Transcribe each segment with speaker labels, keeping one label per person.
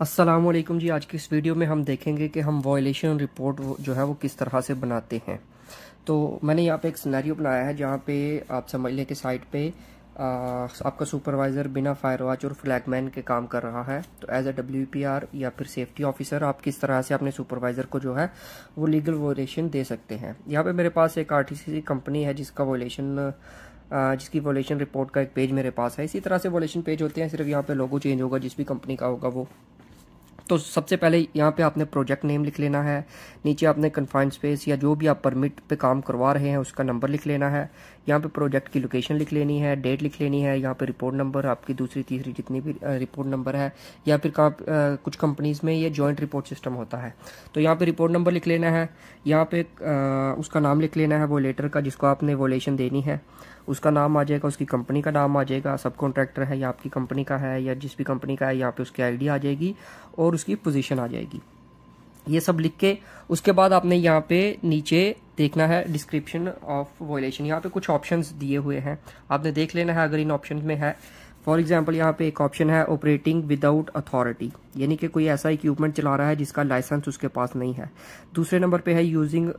Speaker 1: असलम जी आज की इस वीडियो में हम देखेंगे कि हम वॉयलेशन रिपोर्ट जो है वो किस तरह से बनाते हैं तो मैंने यहाँ पे एक सिनेरियो बनाया है जहाँ पे आप समझ लें कि साइट पे आ, आपका सुपरवाइज़र बिना फायर वॉच और फ्लैगमैन के काम कर रहा है तो एज ए डब्ल्यू या फिर सेफ्टी ऑफिसर आप किस तरह से अपने सुपरवाइज़र को जो है वो लीगल वॉयलेशन दे सकते हैं यहाँ पे मेरे पास एक आर कंपनी है जिसका वॉयलेशन जिसकी वॉलेशन रिपोर्ट का एक पेज मेरे पास है इसी तरह से वॉलेशन पेज होते हैं सिर्फ यहाँ पे लोगो चेंज होगा जिस भी कंपनी का होगा वो तो सबसे पहले यहाँ पे आपने प्रोजेक्ट नेम लिख लेना है नीचे आपने कन्फाइंड स्पेस या जो भी आप परमिट पे काम करवा रहे हैं उसका नंबर लिख लेना है यहाँ पे प्रोजेक्ट की लोकेशन लिख लेनी है डेट लिख लेनी है यहाँ पे रिपोर्ट नंबर आपकी दूसरी तीसरी जितनी भी रिपोर्ट नंबर है या फिर कहाँ कुछ कंपनीज़ में ये जॉइंट रिपोर्ट सिस्टम होता है तो यहाँ पे रिपोर्ट नंबर लिख लेना है यहाँ पे उसका नाम लिख लेना है वो लेटर का जिसको आपने वोलेशन देनी है उसका नाम आ जाएगा उसकी कंपनी का नाम आ जाएगा सब कॉन्ट्रैक्टर है या आपकी कंपनी का है या जिस भी कंपनी का है यहाँ पे उसकी आईडी आ जाएगी और उसकी पोजीशन आ जाएगी ये सब लिख के उसके बाद आपने यहाँ पे नीचे देखना है डिस्क्रिप्शन ऑफ वॉयलेशन यहाँ पे कुछ ऑप्शंस दिए हुए हैं आपने देख लेना है अगर इन ऑप्शन में है फॉर एग्जाम्पल यहाँ पे एक ऑप्शन है ऑपरेटिंग विदाउट अथॉरिटी यानी कि कोई ऐसा इक्विपमेंट चला रहा है जिसका लाइसेंस उसके पास नहीं है दूसरे नंबर पे है यूजिंग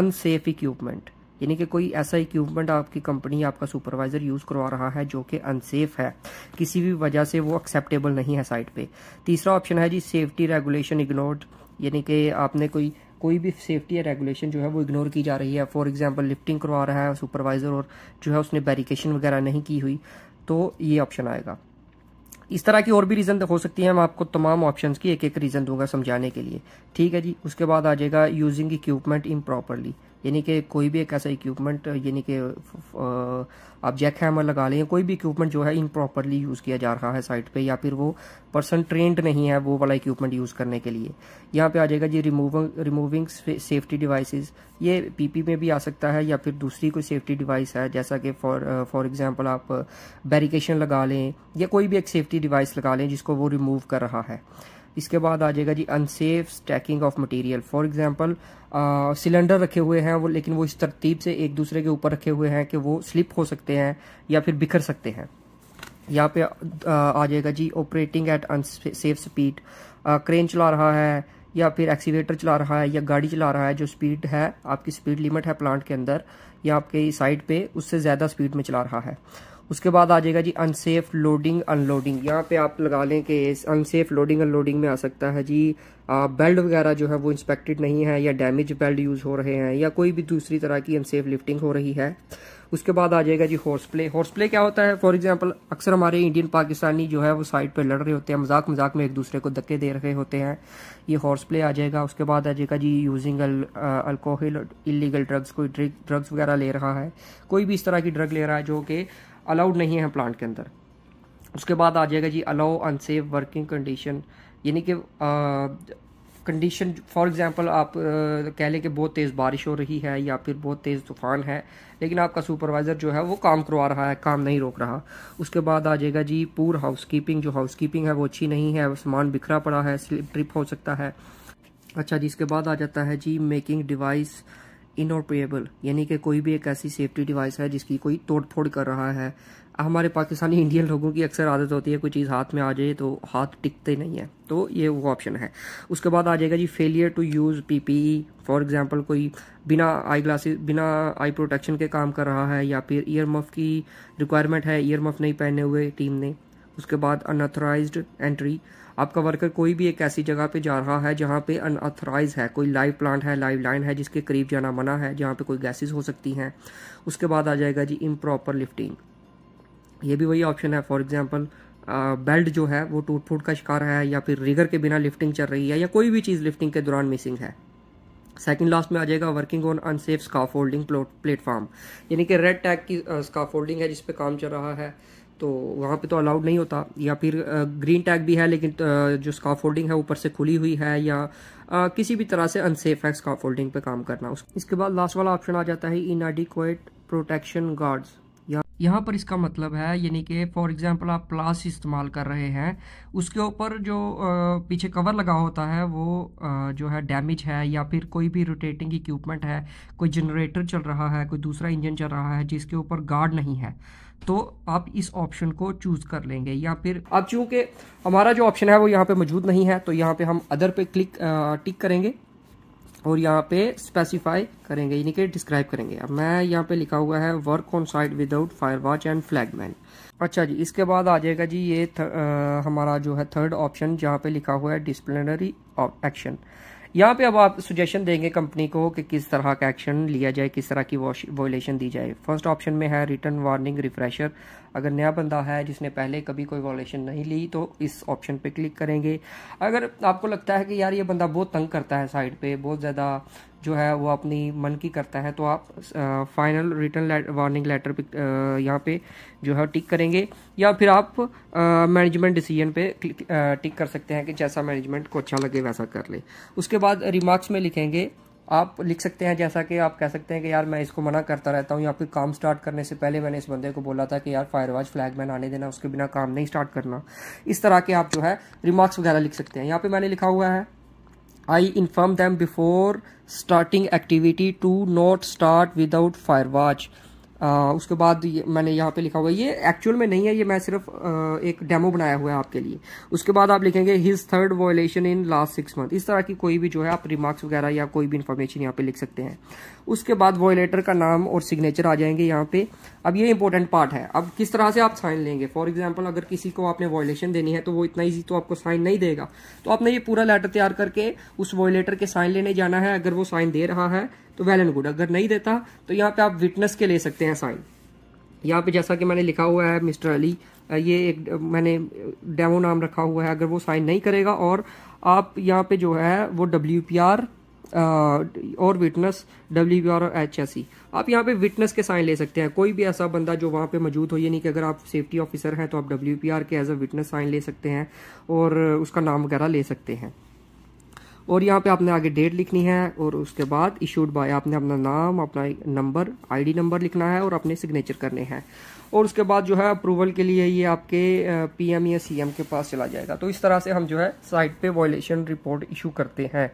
Speaker 1: अनसेफ इक्विपमेंट यानी कि कोई ऐसा इक्विपमेंट आपकी कंपनी आपका सुपरवाइजर यूज़ करवा रहा है जो कि अनसेफ है किसी भी वजह से वो एक्सेप्टेबल नहीं है साइट पे तीसरा ऑप्शन है जी सेफ्टी रेगुलेशन इग्नोर्ड यानी कि आपने कोई कोई भी सेफ्टी या रेगुलेशन जो है वो इग्नोर की जा रही है फॉर एग्जांपल लिफ्टिंग करवा रहा है सुपरवाइज़र और जो है उसने बैरिकेशन वगैरह नहीं की हुई तो ये ऑप्शन आएगा इस तरह की और भी रीज़न हो सकती है हम आपको तमाम ऑप्शन की एक एक रीज़न दूंगा समझाने के लिए ठीक है जी उसके बाद आ जाएगा यूजिंग इक्विपमेंट इम प्रॉपरली यानी कि कोई भी एक ऐसा इक्विपमेंट यानी कि आप जैक हैमर लगा लें कोई भी इक्विपमेंट जो है इनप्रॉपरली यूज़ किया जा रहा है साइट पे या फिर वो पर्सन ट्रेंड नहीं है वो वाला इक्विपमेंट यूज़ करने के लिए यहाँ पे आ जाएगा जी रिमूविंग रिमूविंग सेफ्टी डिवाइसेस ये पीपी में भी आ सकता है या फिर दूसरी कोई सेफ्टी डिवाइस है जैसा कि फॉर फॉर एग्जाम्पल आप बैरिकेशन लगा लें या कोई भी एक सेफ्टी डिवाइस लगा लें जिसको वो रिमूव कर रहा है इसके बाद आ जाएगा जी unsafe stacking of material for example cylinder रखे हुए हैं वो लेकिन वो इस तरतीब से एक दूसरे के ऊपर रखे हुए हैं कि वो स्लिप हो सकते हैं या फिर बिखर सकते हैं यहाँ पे आ जाएगा जी operating at unsafe speed crane चला रहा है या फिर एक्सीवेटर चला रहा है या गाड़ी चला रहा है जो स्पीड है आपकी स्पीड लिमिट है प्लांट के अंदर या आपके साइड पे उससे ज़्यादा स्पीड में चला रहा है उसके बाद आ जाएगा जी अनसेफ लोडिंग अनलोडिंग यहाँ पे आप लगा लें कि अनसेफ लोडिंग अनलोडिंग में आ सकता है जी बेल्ट वगैरह जो है वो इंस्पेक्टेड नहीं है या डैमेज बेल्ट यूज़ हो रहे हैं या कोई भी दूसरी तरह की अनसेफ लिफ्टिंग हो रही है उसके बाद आ जाएगा जी हॉर्स प्ले हॉर्स प्ले क्या होता है फॉर एग्जाम्पल अक्सर हमारे इंडियन पाकिस्तानी जो है वो साइड पर लड़ रहे होते हैं मजाक मजाक में एक दूसरे को धक्के दे रहे होते हैं ये हॉर्स प्ले आ जाएगा उसके बाद आ जाएगा जी यूजिंग अल्कोहल इलीगल ड्रग्स कोई ड्रग्स वगैरह ले रहा है कोई भी इस तरह की ड्रग ले रहा है जो कि अलाउड नहीं है प्लांट के अंदर उसके बाद आ जाएगा जी अलाउ अनसेफ वर्किंग कंडीशन यानी कि uh, कंडीशन फॉर एग्ज़ाम्पल आप कह लें कि बहुत तेज़ बारिश हो रही है या फिर बहुत तेज़ तूफ़ान है लेकिन आपका सुपरवाइज़र जो है वो काम करवा रहा है काम नहीं रोक रहा उसके बाद आ जाएगा जी पूर हाउस कीपिंग जो हाउस कीपिंग है वो अच्छी नहीं है सामान बिखरा पड़ा है स्लिप ट्रिप हो सकता है अच्छा जी इसके बाद आ जाता है जी मेकिंग डिवाइस इनऑपरेबल यानी कि कोई भी एक ऐसी सेफ्टी डिवाइस है जिसकी कोई तोड़ फोड़ कर रहा है हमारे पाकिस्तानी इंडियन लोगों की अक्सर आदत होती है कोई चीज़ हाथ में आ जाए तो हाथ टिकते नहीं है तो ये वो ऑप्शन है उसके बाद आ जाएगा जी failure to use PPE for example कोई बिना आई ग्लासेस बिना आई प्रोटेक्शन के काम कर रहा है या फिर ईयर मफ की रिक्वायरमेंट है ईयर मफ नहीं पहने हुए टीम ने उसके बाद अनऑथराइज एंट्री आपका वर्कर कोई भी एक ऐसी जगह पे जा रहा है जहाँ पे अनऑथराइज है कोई लाइव प्लांट है लाइव लाइन है जिसके करीब जाना मना है जहाँ पे कोई गैसेस हो सकती हैं उसके बाद आ जाएगा जी इम लिफ्टिंग ये भी वही ऑप्शन है फॉर एग्जाम्पल बेल्ट जो है वो टूट फूट का शिकार है या फिर रिगर के बिना लिफ्टिंग चल रही है या कोई भी चीज़ लिफ्टिंग के दौरान मिसिंग है सेकेंड लास्ट में आ जाएगा working on unsafe scaffolding platform यानी कि रेड टैग की स्काफ होल्डिंग है जिसपे काम चल रहा है तो वहाँ पे तो अलाउड नहीं होता या फिर ग्रीन टैग भी है लेकिन जो स्का फोल्डिंग है ऊपर से खुली हुई है या किसी भी तरह से अनसेफ है स्का फोल्डिंग पे काम करना इसके बाद लास्ट वाला ऑप्शन आ जाता है इन एडिकुएट प्रोटेक्शन गार्ड्स यहाँ पर इसका मतलब है यानी कि फॉर एग्जांपल आप प्लास इस्तेमाल कर रहे हैं उसके ऊपर जो पीछे कवर लगा होता है वो जो है डैमेज है या फिर कोई भी रोटेटिंग इक्विपमेंट है कोई जनरेटर चल रहा है कोई दूसरा इंजन चल रहा है जिसके ऊपर गार्ड नहीं है तो आप इस ऑप्शन को चूज़ कर लेंगे या फिर अब चूंकि हमारा जो ऑप्शन है वो यहाँ पे मौजूद नहीं है तो यहाँ पे हम अदर पे क्लिक टिक करेंगे और यहाँ पे स्पेसिफाई करेंगे यानी कि डिस्क्राइब करेंगे अब मैं यहाँ पे लिखा हुआ है work on site without fire watch and flagman अच्छा जी इसके बाद आ जाएगा जी ये आ, हमारा जो है थर्ड ऑप्शन जहाँ पे लिखा हुआ है डिसप्लिनरी एक्शन यहाँ पे अब आप सुजेशन देंगे कंपनी को कि किस तरह का एक्शन लिया जाए किस तरह की वॉयलेशन दी जाए फर्स्ट ऑप्शन में है रिटर्न वार्निंग रिफ्रेशर अगर नया बंदा है जिसने पहले कभी कोई वॉयलेशन नहीं ली तो इस ऑप्शन पे क्लिक करेंगे अगर आपको लगता है कि यार ये बंदा बहुत तंग करता है साइड पे बहुत ज़्यादा जो है वो अपनी मन की करता है तो आप फाइनल रिटर्न वार्निंग लेटर पे यहाँ पे जो है टिक करेंगे या फिर आप मैनेजमेंट डिसीजन पे टिक कर सकते हैं कि जैसा मैनेजमेंट को अच्छा लगे वैसा कर ले उसके बाद रिमार्क्स में लिखेंगे आप लिख सकते हैं जैसा कि आप कह सकते हैं कि यार मैं इसको मना करता रहता हूँ या फिर काम स्टार्ट करने से पहले मैंने इस बंदे को बोला था कि यार फ्लैग फ्लैगमैन आने देना उसके बिना काम नहीं स्टार्ट करना इस तरह के आप जो है रिमार्क्स वगैरह लिख सकते हैं यहाँ पे मैंने लिखा हुआ है I inform them before starting activity to not start without firewatch. Uh, उसके बाद मैंने यहाँ पे लिखा हुआ ये एक्चुअल में नहीं है ये मैं सिर्फ आ, uh, एक डेमो बनाया हुआ है आपके लिए उसके बाद आप लिखेंगे his third violation in last six month इस तरह की कोई भी जो है आप रिमार्क्स वगैरह या कोई भी इन्फॉर्मेशन यहाँ पे लिख सकते हैं उसके बाद वॉयलेटर का नाम और सिग्नेचर आ जाएंगे यहाँ पे अब ये इंपॉर्टेंट पार्ट है अब किस तरह से आप साइन लेंगे फॉर एग्जाम्पल अगर किसी को आपने वॉयलेशन देनी है तो वो इतना ईजी तो आपको साइन नहीं देगा तो आपने ये पूरा लेटर तैयार करके उस वॉयलेटर के साइन लेने जाना है अगर वो साइन दे रहा है तो वेल एंड गुड अगर नहीं देता तो यहाँ पे आप विटनेस के ले सकते हैं साइन यहाँ पे जैसा कि मैंने लिखा हुआ है मिस्टर अली ये एक मैंने डेमो नाम रखा हुआ है अगर वो साइन नहीं करेगा और आप यहाँ पे जो है वो डब्ल्यू पी आर और विटनेस डब्ल्यू आर और एच एस सी आप यहाँ पे विटनेस के साइन ले सकते हैं कोई भी ऐसा बंदा जो वहाँ पे मौजूद हो ये नहीं कि अगर आप सेफ्टी ऑफिसर हैं तो आप डब्ल्यू पी आर के एज अ विटनेस साइन ले सकते हैं और उसका नाम वगैरह ले सकते हैं और यहाँ पे आपने आगे डेट लिखनी है और उसके बाद इशूड बाय आपने अपना नाम अपना नंबर आईडी नंबर लिखना है और अपने सिग्नेचर करने हैं और उसके बाद जो है अप्रूवल के लिए ये आपके पीएम या सीएम के पास चला जाएगा तो इस तरह से हम जो है साइट पे वॉयलेशन रिपोर्ट इशू करते हैं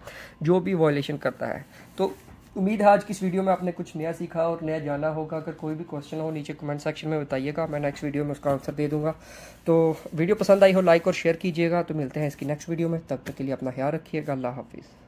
Speaker 1: जो भी वॉयलेशन करता है तो उम्मीद है आज की इस वीडियो में आपने कुछ नया सीखा और नया जाना होगा अगर कोई भी क्वेश्चन हो नीचे कमेंट सेक्शन में बताइएगा मैं नेक्स्ट वीडियो में उसका आंसर दे दूंगा तो वीडियो पसंद आई हो लाइक और शेयर कीजिएगा तो मिलते हैं इसकी नेक्स्ट वीडियो में तब तक के लिए अपना ख्याल रखिएगा अल्लाह हाफिज़